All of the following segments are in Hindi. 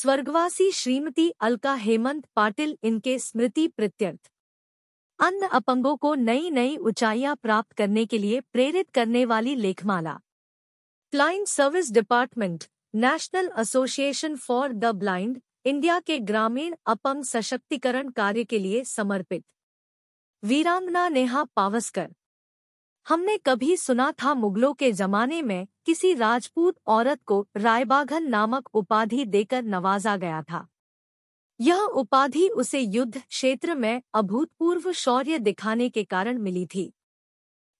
स्वर्गवासी श्रीमती अलका हेमंत पाटिल इनके स्मृति प्रत्यर्थ अन्य अपंगों को नई नई ऊंचाइयां प्राप्त करने के लिए प्रेरित करने वाली लेखमाला client service department national association for the blind India के ग्रामीण अपंग सशक्तिकरण कार्य के लिए समर्पित वीरांगना नेहा पावस्कर हमने कभी सुना था मुगलों के जमाने में किसी राजपूत औरत को रायबाघन नामक उपाधि देकर नवाजा गया था यह उपाधि उसे युद्ध क्षेत्र में अभूतपूर्व शौर्य दिखाने के कारण मिली थी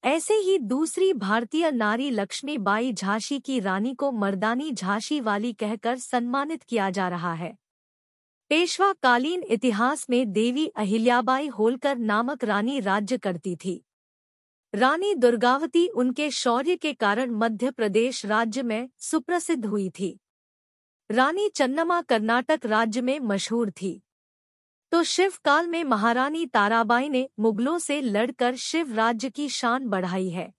ऐसे ही दूसरी भारतीय नारी लक्ष्मीबाई झांसी की रानी को मर्दानी झांसी वाली कहकर सम्मानित किया जा रहा है पेशवाकालीन इतिहास में देवी अहिल्याबाई होलकर नामक रानी राज्य करती थी रानी दुर्गावती उनके शौर्य के कारण मध्य प्रदेश राज्य में सुप्रसिद्ध हुई थी रानी चन्नमा कर्नाटक राज्य में मशहूर थी तो शिव काल में महारानी ताराबाई ने मुगलों से लड़कर शिव राज्य की शान बढ़ाई है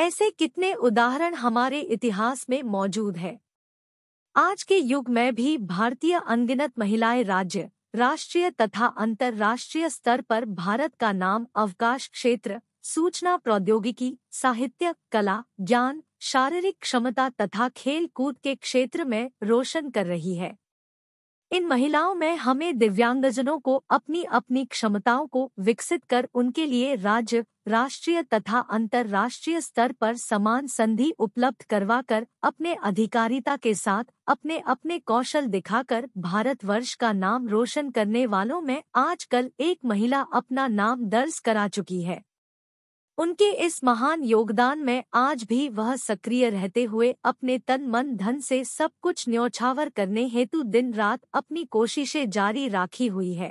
ऐसे कितने उदाहरण हमारे इतिहास में मौजूद है आज के युग में भी भारतीय अनगिनत महिलाएं राज्य राष्ट्रीय तथा अंतर्राष्ट्रीय स्तर पर भारत का नाम अवकाश क्षेत्र सूचना प्रौद्योगिकी साहित्य कला ज्ञान शारीरिक क्षमता तथा खेल कूद के क्षेत्र में रोशन कर रही है इन महिलाओं में हमें दिव्यांगजनों को अपनी अपनी क्षमताओं को विकसित कर उनके लिए राज्य राष्ट्रीय तथा अंतर्राष्ट्रीय स्तर पर समान संधि उपलब्ध करवाकर अपने अधिकारिता के साथ अपने अपने कौशल दिखाकर भारतवर्ष का नाम रोशन करने वालों में आजकल एक महिला अपना नाम दर्ज करा चुकी है उनके इस महान योगदान में आज भी वह सक्रिय रहते हुए अपने तन मन धन से सब कुछ न्योछावर करने हेतु दिन रात अपनी कोशिशें जारी राखी हुई है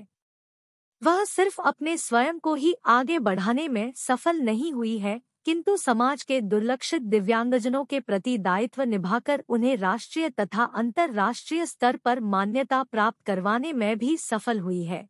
वह सिर्फ अपने स्वयं को ही आगे बढ़ाने में सफल नहीं हुई है किंतु समाज के दुर्लक्षित दिव्यांगजनों के प्रति दायित्व निभाकर उन्हें राष्ट्रीय तथा अंतर्राष्ट्रीय स्तर पर मान्यता प्राप्त करवाने में भी सफल हुई है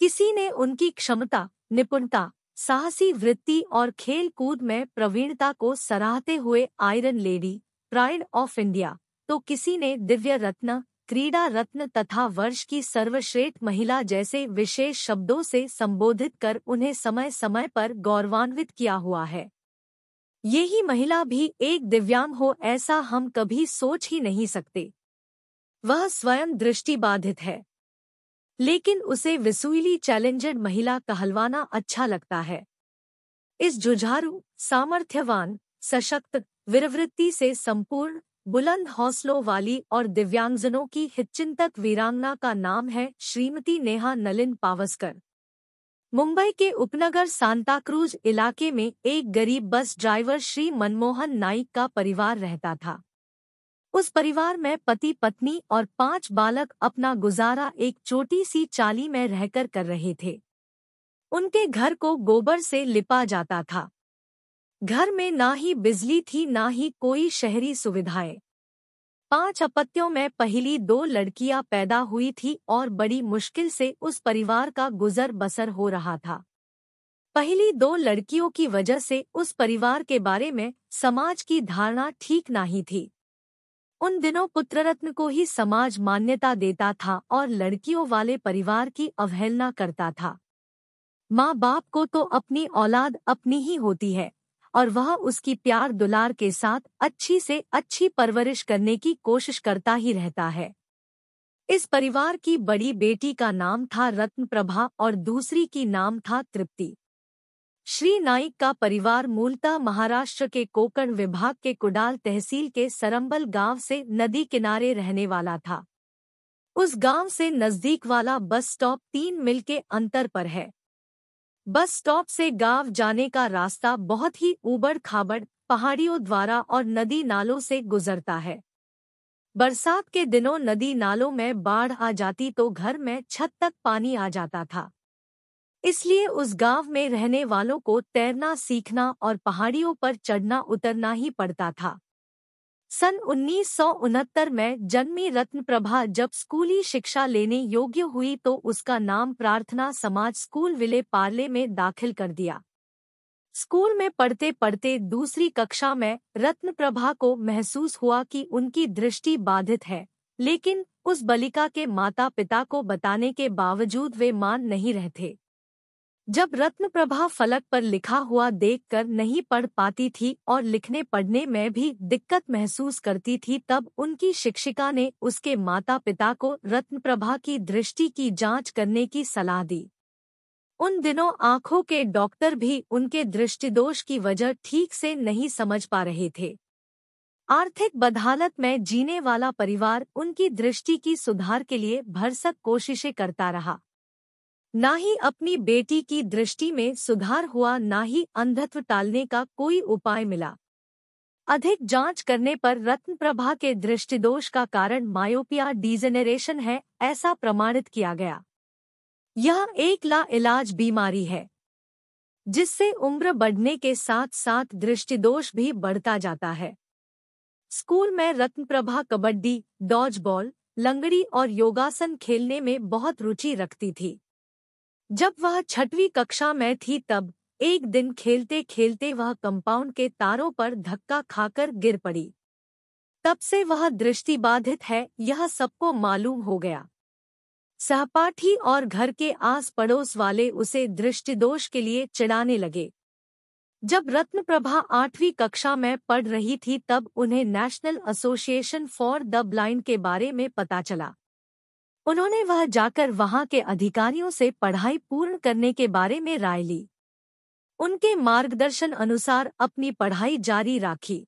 किसी ने उनकी क्षमता निपुणता साहसी वृत्ति और खेलकूद में प्रवीणता को सराहते हुए iron lady pride of India तो किसी ने दिव्य रत्न क्रीड़ा रत्न तथा वर्ष की सर्वश्रेष्ठ महिला जैसे विशेष शब्दों से संबोधित कर उन्हें समय समय पर गौरवान्वित किया हुआ है यही महिला भी एक दिव्यांग हो ऐसा हम कभी सोच ही नहीं सकते वह स्वयं दृष्टिबाधित है लेकिन उसे विसुईली चैलेंजेड महिला कहलवाना अच्छा लगता है इस जुझारू सामर्थ्यवान सशक्त विरवृत्ति से संपूर्ण बुलंद हौसलों वाली और दिव्यांगजनों की हितचिंतक वीरांगना का नाम है श्रीमती नेहा नलिन पावस्कर मुंबई के उपनगर सांताक्रूज इलाके में एक गरीब बस ड्राइवर श्री मनमोहन नाइक का परिवार रहता था उस परिवार में पति पत्नी और पांच बालक अपना गुजारा एक छोटी सी चाली में रहकर कर रहे थे उनके घर को गोबर से लिपा जाता था घर में ना ही बिजली थी ना ही कोई शहरी सुविधाएं पांच अपत्यों में पहली दो लड़कियां पैदा हुई थी और बड़ी मुश्किल से उस परिवार का गुजर बसर हो रहा था पहली दो लड़कियों की वजह से उस परिवार के बारे में समाज की धारणा ठीक नहीं थी उन दिनों पुत्ररत्न को ही समाज मान्यता देता था और लड़कियों वाले परिवार की अवहेलना करता था माँ बाप को तो अपनी औलाद अपनी ही होती है और वह उसकी प्यार दुलार के साथ अच्छी से अच्छी परवरिश करने की कोशिश करता ही रहता है इस परिवार की बड़ी बेटी का नाम था रत्न प्रभा और दूसरी की नाम था तृप्ति श्री नाइक का परिवार मूलतः महाराष्ट्र के कोकण विभाग के कुडाल तहसील के सरंबल गांव से नदी किनारे रहने वाला था उस गांव से नजदीक वाला बस स्टॉप तीन मील के अंतर पर है बस स्टॉप से गांव जाने का रास्ता बहुत ही ऊबड़ खाबड़ पहाड़ियों द्वारा और नदी नालों से गुजरता है बरसात के दिनों नदी नालों में बाढ़ आ जाती तो घर में छत तक पानी आ जाता था इसलिए उस गांव में रहने वालों को तैरना सीखना और पहाड़ियों पर चढ़ना उतरना ही पड़ता था सन उन्नीस में जन्मी रत्न प्रभा जब स्कूली शिक्षा लेने योग्य हुई तो उसका नाम प्रार्थना समाज स्कूल विले पार्ले में दाखिल कर दिया स्कूल में पढ़ते पढ़ते दूसरी कक्षा में रत्न प्रभा को महसूस हुआ कि उनकी दृष्टि बाधित है लेकिन उस बलिका के माता पिता को बताने के बावजूद वे मान नहीं रहे थे जब रत्न प्रभा फलक पर लिखा हुआ देखकर नहीं पढ़ पाती थी और लिखने पढ़ने में भी दिक्कत महसूस करती थी तब उनकी शिक्षिका ने उसके माता पिता को रत्न प्रभा की दृष्टि की जांच करने की सलाह दी उन दिनों आंखों के डॉक्टर भी उनके दृष्टिदोष की वजह ठीक से नहीं समझ पा रहे थे आर्थिक बदहालत में जीने वाला परिवार उनकी दृष्टि की सुधार के लिए भरसक कोशिशें करता रहा न ही अपनी बेटी की दृष्टि में सुधार हुआ न ही अंधत्व टालने का कोई उपाय मिला अधिक जांच करने पर रत्नप्रभा के दृष्टिदोष का कारण मायोपिया डिजेनरेशन है ऐसा प्रमाणित किया गया यह एक लाइलाज बीमारी है जिससे उम्र बढ़ने के साथ साथ दृष्टिदोष भी बढ़ता जाता है स्कूल में रत्नप्रभा कबड्डी डॉजबॉल लंगड़ी और योगासन खेलने में बहुत रुचि रखती थी जब वह छठवीं कक्षा में थी तब एक दिन खेलते खेलते वह कंपाउंड के तारों पर धक्का खाकर गिर पड़ी तब से वह दृष्टिबाधित है यह सबको मालूम हो गया सहपाठी और घर के आस पड़ोस वाले उसे दृष्टिदोष के लिए चिढ़ाने लगे जब रत्नप्रभा आठवीं कक्षा में पढ़ रही थी तब उन्हें national association for the blind के बारे में पता चला उन्होंने वह जाकर वहां के अधिकारियों से पढ़ाई पूर्ण करने के बारे में राय ली उनके मार्गदर्शन अनुसार अपनी पढ़ाई जारी राखी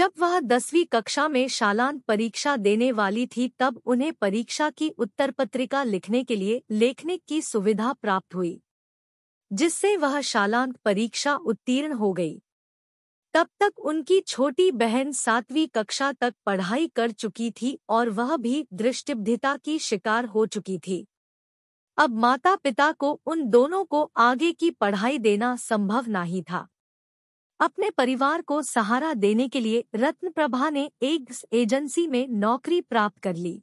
जब वह दसवीं कक्षा में शालान परीक्षा देने वाली थी तब उन्हें परीक्षा की उत्तर पत्रिका लिखने के लिए लेखनिक की सुविधा प्राप्त हुई जिससे वह शालांत परीक्षा उत्तीर्ण हो गई तब तक उनकी छोटी बहन सातवीं कक्षा तक पढ़ाई कर चुकी थी और वह भी दृष्टिबधिता की शिकार हो चुकी थी अब माता पिता को उन दोनों को आगे की पढ़ाई देना संभव नहीं था अपने परिवार को सहारा देने के लिए रत्नप्रभा ने एक एजेंसी में नौकरी प्राप्त कर ली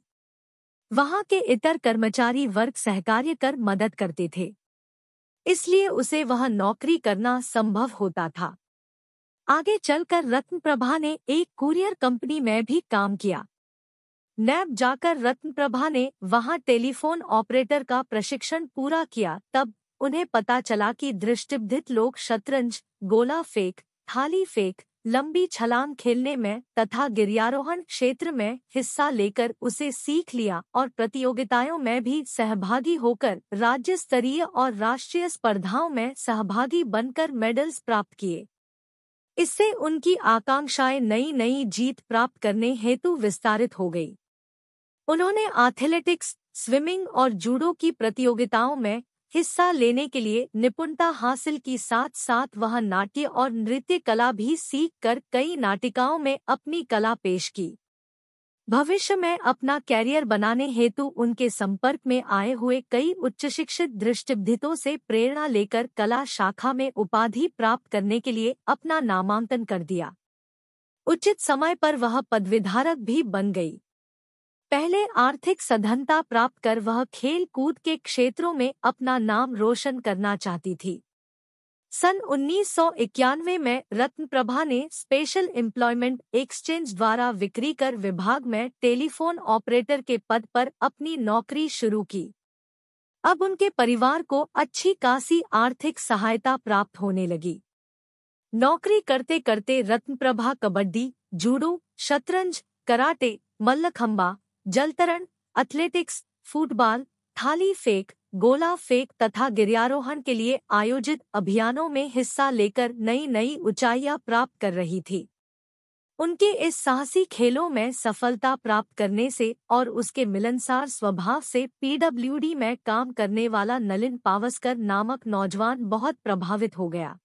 वहां के इतर कर्मचारी वर्ग सहकार्य कर मदद करते थे इसलिए उसे वह नौकरी करना संभव होता था आगे चलकर रत्न प्रभा ने एक कुरियर कंपनी में भी काम किया नैब जाकर रत्न प्रभा ने वहां टेलीफोन ऑपरेटर का प्रशिक्षण पूरा किया तब उन्हें पता चला कि दृष्टिबिधित लोग शतरंज गोला फेंक थाली फेंक लंबी छलांग खेलने में तथा गिरियारोहण क्षेत्र में हिस्सा लेकर उसे सीख लिया और प्रतियोगिताओं में भी सहभागी होकर राज्य स्तरीय और राष्ट्रीय स्पर्धाओं में सहभागी बनकर मेडल्स प्राप्त किए इससे उनकी आकांक्षाएं नई नई जीत प्राप्त करने हेतु विस्तारित हो गई उन्होंने एथलेटिक्स स्विमिंग और जूडो की प्रतियोगिताओं में हिस्सा लेने के लिए निपुणता हासिल की साथ साथ वह नाट्य और नृत्य कला भी सीख कर कई नाटिकाओं में अपनी कला पेश की भविष्य में अपना कैरियर बनाने हेतु उनके संपर्क में आए हुए कई उच्च शिक्षित दृष्टिभितों से प्रेरणा लेकर कला शाखा में उपाधि प्राप्त करने के लिए अपना नामांकन कर दिया उचित समय पर वह पदविधारक भी बन गई पहले आर्थिक सधनता प्राप्त कर वह खेल कूद के क्षेत्रों में अपना नाम रोशन करना चाहती थी सन उन्नीस में रत्न प्रभा ने स्पेशल एम्प्लॉयमेंट एक्सचेंज द्वारा विक्री कर विभाग में टेलीफोन ऑपरेटर के पद पर अपनी नौकरी शुरू की अब उनके परिवार को अच्छी कासी आर्थिक सहायता प्राप्त होने लगी नौकरी करते करते रत्नप्रभा कबड्डी जूडो शतरंज कराटे मल्लखंबा जलतरण एथलेटिक्स फुटबॉल थाली फेंक गोला फेंक तथा गिरियारोहण के लिए आयोजित अभियानों में हिस्सा लेकर नई नई ऊंचाइयां प्राप्त कर रही थी उनके इस साहसी खेलों में सफलता प्राप्त करने से और उसके मिलनसार स्वभाव से पीडब्ल्यूडी में काम करने वाला नलिन पावस्कर नामक नौजवान बहुत प्रभावित हो गया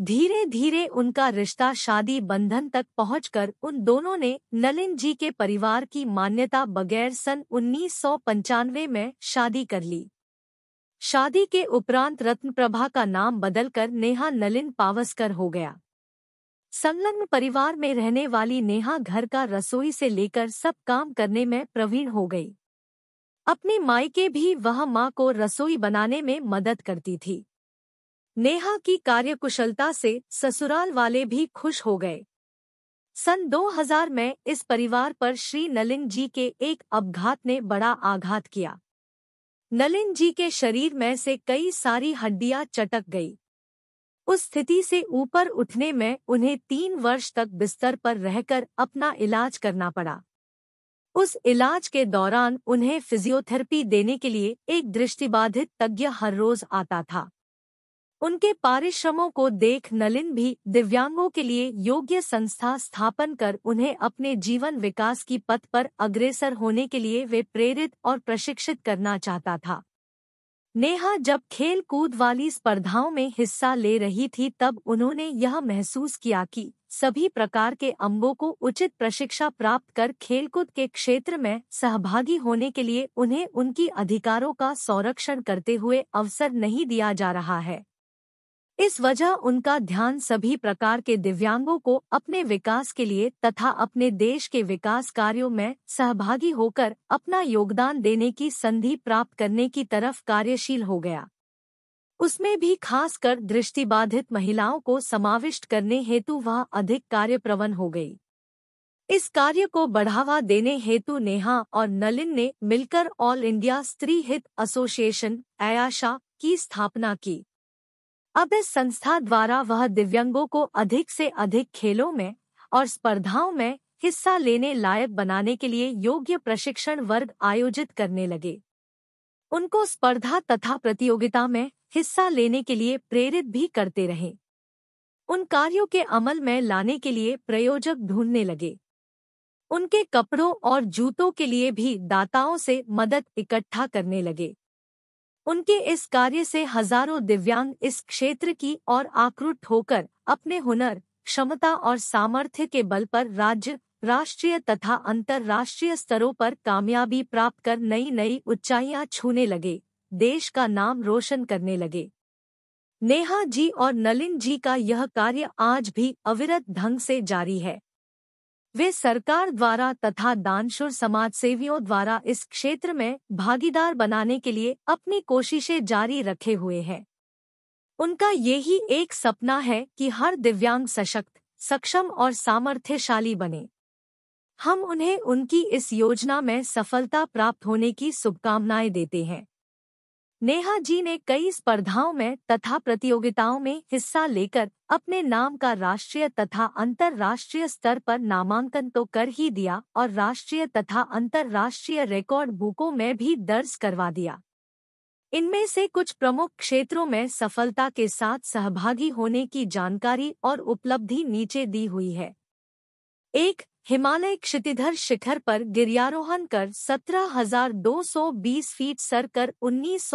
धीरे धीरे उनका रिश्ता शादी बंधन तक पहुंचकर उन दोनों ने नलिन जी के परिवार की मान्यता बगैर सन उन्नीस में शादी कर ली शादी के उपरांत रत्नप्रभा का नाम बदलकर नेहा नलिन पावस्कर हो गया संलग्न परिवार में रहने वाली नेहा घर का रसोई से लेकर सब काम करने में प्रवीण हो गई अपनी मायके भी वह माँ को रसोई बनाने में मदद करती थी नेहा की कार्यकुशलता से ससुराल वाले भी खुश हो गए सन 2000 में इस परिवार पर श्री नलिन जी के एक अपघात ने बड़ा आघात किया नलिन जी के शरीर में से कई सारी हड्डियां चटक गई उस स्थिति से ऊपर उठने में उन्हें तीन वर्ष तक बिस्तर पर रहकर अपना इलाज करना पड़ा उस इलाज के दौरान उन्हें फिजियोथेरेपी देने के लिए एक दृष्टिबाधित तज्ञ हर रोज आता था उनके पारिश्रमों को देख नलिन भी दिव्यांगों के लिए योग्य संस्था स्थापन कर उन्हें अपने जीवन विकास की पथ पर अग्रेसर होने के लिए वे प्रेरित और प्रशिक्षित करना चाहता था नेहा जब खेल कूद वाली स्पर्धाओं में हिस्सा ले रही थी तब उन्होंने यह महसूस किया कि सभी प्रकार के अंगों को उचित प्रशिक्षा प्राप्त कर खेलकूद के क्षेत्र में सहभागी होने के लिए उन्हें उनकी अधिकारों का संरक्षण करते हुए अवसर नहीं दिया जा रहा है इस वजह उनका ध्यान सभी प्रकार के दिव्यांगों को अपने विकास के लिए तथा अपने देश के विकास कार्यों में सहभागी होकर अपना योगदान देने की संधि प्राप्त करने की तरफ कार्यशील हो गया उसमें भी खासकर दृष्टिबाधित महिलाओं को समाविष्ट करने हेतु वह अधिक कार्यप्रवण हो गई इस कार्य को बढ़ावा देने हेतु नेहा और नलिन ने मिलकर ऑल इंडिया स्त्री हित एसोसिएशन अयाशा की स्थापना की अब इस संस्था द्वारा वह दिव्यांगों को अधिक से अधिक खेलों में और स्पर्धाओं में हिस्सा लेने लायक बनाने के लिए योग्य प्रशिक्षण वर्ग आयोजित करने लगे उनको स्पर्धा तथा प्रतियोगिता में हिस्सा लेने के लिए प्रेरित भी करते रहे उन कार्यों के अमल में लाने के लिए प्रयोजक ढूंढने लगे उनके कपड़ों और जूतों के लिए भी दाताओं से मदद इकट्ठा करने लगे उनके इस कार्य से हजारों दिव्यांग इस क्षेत्र की और आकृत होकर अपने हुनर क्षमता और सामर्थ्य के बल पर राज्य राष्ट्रीय तथा अंतर्राष्ट्रीय स्तरों पर कामयाबी प्राप्त कर नई नई ऊंचाइयां छूने लगे देश का नाम रोशन करने लगे नेहा जी और नलिन जी का यह कार्य आज भी अविरत ढंग से जारी है वे सरकार द्वारा तथा दानशुर समाज सेवियों द्वारा इस क्षेत्र में भागीदार बनाने के लिए अपनी कोशिशें जारी रखे हुए हैं उनका यही एक सपना है कि हर दिव्यांग सशक्त सक्षम और सामर्थ्यशाली बने हम उन्हें उनकी इस योजना में सफलता प्राप्त होने की शुभकामनाएं देते हैं नेहा जी ने कई स्पर्धाओं में तथा प्रतियोगिताओं में हिस्सा लेकर अपने नाम का राष्ट्रीय तथा अंतर्राष्ट्रीय स्तर पर नामांकन तो कर ही दिया और राष्ट्रीय तथा अंतर्राष्ट्रीय रिकॉर्ड बुकों में भी दर्ज करवा दिया इनमें से कुछ प्रमुख क्षेत्रों में सफलता के साथ सहभागी होने की जानकारी और उपलब्धि नीचे दी हुई है एक हिमालय क्षितिधर शिखर पर गिरियारोहण कर 17,220 फीट सर कर उन्नीस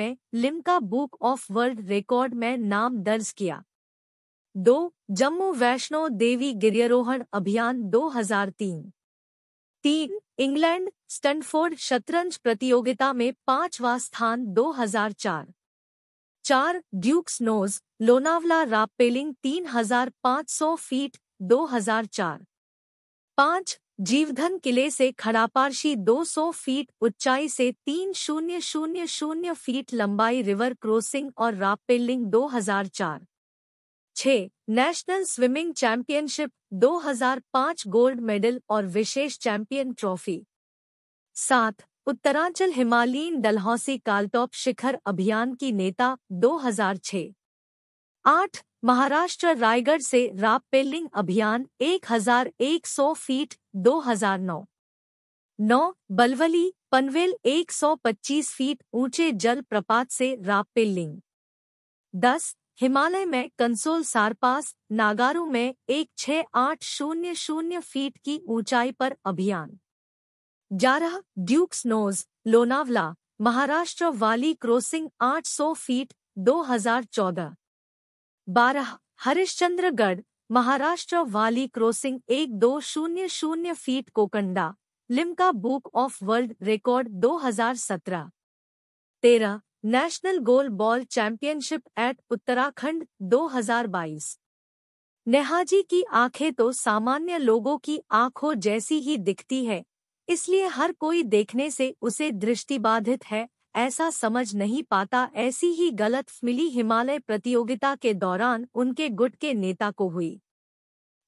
में Limca book of world record में नाम दर्ज किया दो जम्मू वैष्णो देवी गिरियारोहण अभियान 2003 तीन इंग्लैंड स्टनफोर्ड शतरंज प्रतियोगिता में पांचवा स्थान 2004 चार Duke's nose Lonavala rappelling 3,500 feet 2004 पाँच जीवधन किले से खड़ापारशी 200 फीट ऊंचाई से तीन शून्य शून्य शून्य फीट लंबाई रिवर क्रॉसिंग और रापेलिंग 2004 छ national swimming championship 2005 gold medal और विशेष चैंपियन ट्रॉफी सात उत्तरांचल हिमालयन डलहौसी कालटॉप शिखर अभियान की नेता 2006 आठ महाराष्ट्र रायगढ़ से रापेलिंग अभियान 1100 फीट 2009 नौ बलवली पनवेल 125 फीट ऊंचे जल प्रपात से रापेलिंग दस हिमालय में कंसोल सारपास नागारू में एक छः आठ शून्य शून्य फीट की ऊंचाई पर अभियान ग्यारह ड्यूक्स नोज लोनावला महाराष्ट्र वाली क्रॉसिंग 800 फीट 2014 बारह हरिश्चंद्रगढ़ महाराष्ट्र वाली क्रॉसिंग एक दो शून्य शून्य feet Kokanda Limca book of world record 2017 तेरह national goal ball championship at Uttarakhand 2022 नेहाजी की आंखें तो सामान्य लोगों की आंखों जैसी ही दिखती है इसलिए हर कोई देखने से उसे दृष्टिबाधित है ऐसा समझ नहीं पाता ऐसी ही गलत मिली हिमालय प्रतियोगिता के दौरान उनके गुट के नेता को हुई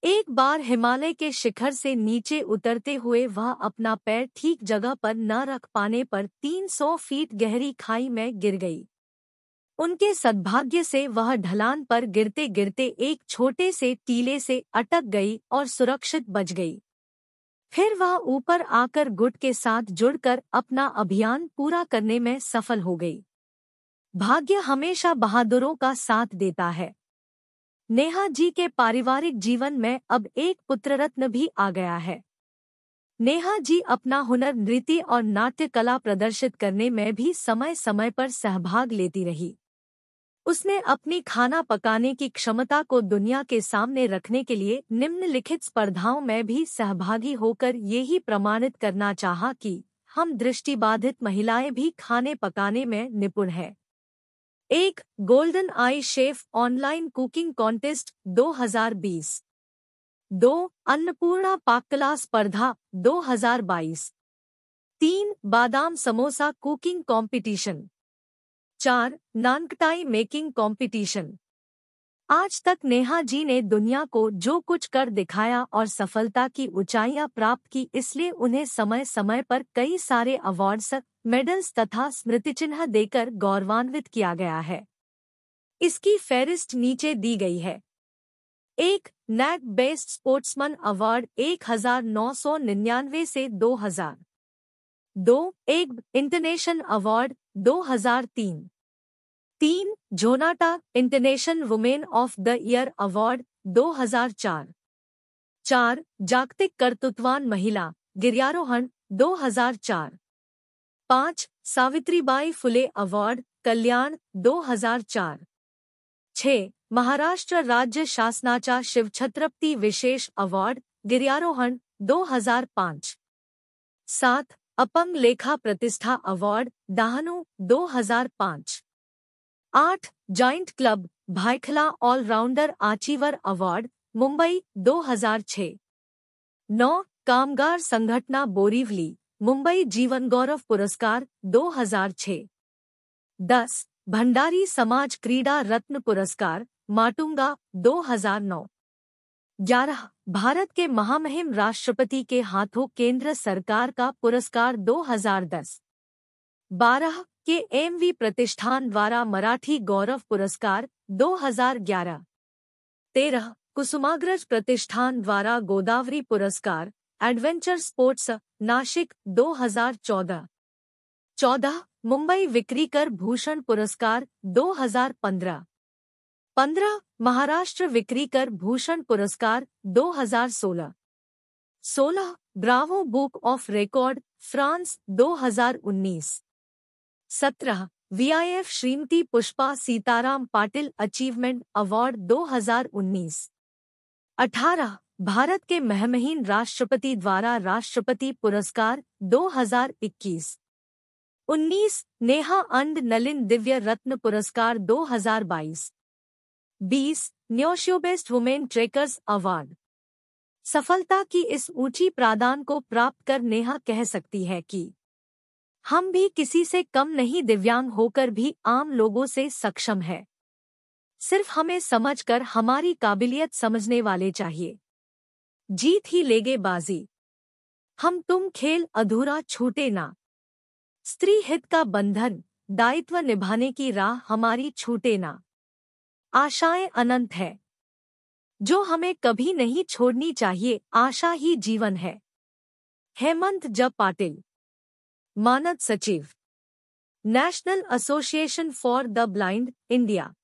एक बार हिमालय के शिखर से नीचे उतरते हुए वह अपना पैर ठीक जगह पर न रख पाने पर 300 फीट गहरी खाई में गिर गई उनके सद्भाग्य से वह ढलान पर गिरते गिरते एक छोटे से टीले से अटक गई और सुरक्षित बच गई फिर वह ऊपर आकर गुट के साथ जुड़कर अपना अभियान पूरा करने में सफल हो गई भाग्य हमेशा बहादुरों का साथ देता है नेहा जी के पारिवारिक जीवन में अब एक पुत्ररत्न भी आ गया है नेहा जी अपना हुनर नृत्य और नाट्य कला प्रदर्शित करने में भी समय समय पर सहभाग लेती रही उसने अपनी खाना पकाने की क्षमता को दुनिया के सामने रखने के लिए निम्नलिखित स्पर्धाओं में भी सहभागी होकर यही प्रमाणित करना चाहा कि हम दृष्टिबाधित महिलाएं भी खाने पकाने में निपुण हैं एक golden eye chef online cooking contest 2020 दो अन्नपूर्णा पाककला स्पर्धा 2022 तीन बादाम समोसा कुकिंग कंपटीशन चार नानकटाई मेकिंग कंपटीशन आज तक नेहा जी ने दुनिया को जो कुछ कर दिखाया और सफलता की ऊंचाइयां प्राप्त की इसलिए उन्हें समय समय पर कई सारे अवार्ड्स मेडल्स तथा स्मृति चिन्ह देकर गौरवान्वित किया गया है इसकी फेरिस्ट नीचे दी गई है एक नैक बेस्ट स्पोर्ट्समैन अवार्ड एक से 2000 दो एक इंटरनेशन अवार्ड 2003 तीन Zonta international women of the year award 2004 चार चार जागतिक कर्तृत्वान महिला गिरियारोहण 2004 पांच सावित्रीबाई फुले अवार्ड कल्याण 2004 छ महाराष्ट्र राज्य शासनाचा शिवछत्रपती विशेष अवार्ड गिरियारोहण 2005 सात अपंग लेखा प्रतिष्ठा अवार्ड दाहनु 2005 आठ joint club Byculla all-rounder achiever award Mumbai 2006 नौ कामगार संगठना बोरीवली मुंबई जीवन गौरव पुरस्कार 2006 दस भंडारी समाज क्रीडा रत्न पुरस्कार माटुंगा 2009 ग्यारह भारत के महामहिम राष्ट्रपति के हाथों केंद्र सरकार का पुरस्कार 2010 बारह के वी प्रतिष्ठान द्वारा मराठी गौरव पुरस्कार 2011 तेरह कुसुमाग्रज प्रतिष्ठान द्वारा गोदावरी पुरस्कार एडवेंचर स्पोर्ट्स नाशिक 2014 चौदह मुंबई विक्री कर भूषण पुरस्कार 2015 पंद्रह महाराष्ट्र विक्री कर भूषण पुरस्कार 2016 सोलह सोलह bravo book of record France 2019 सत्रह VIF Shrimati Pushpa Sitaram Patil achievement award 2019 अठारह भारत के महमहीन राष्ट्रपति द्वारा राष्ट्रपति पुरस्कार 2021 उन्नीस नेहा अंड नलिन दिव्य रत्न पुरस्कार 2022 बीस न्योशो बेस्ट वुमेन ट्रेकर्स अवार्ड सफलता की इस ऊंची प्रादान को प्राप्त कर नेहा कह सकती है कि हम भी किसी से कम नहीं दिव्यांग होकर भी आम लोगों से सक्षम है सिर्फ हमें समझकर हमारी काबिलियत समझने वाले चाहिए जीत ही लेगे बाजी हम तुम खेल अधूरा छूटे ना स्त्री हित का बंधन दायित्व निभाने की राह हमारी छूटे ना आशाएं अनंत हैं जो हमें कभी नहीं छोड़नी चाहिए आशा ही जीवन है हेमंत ज पाटिल मानद सचिव national association for the blind India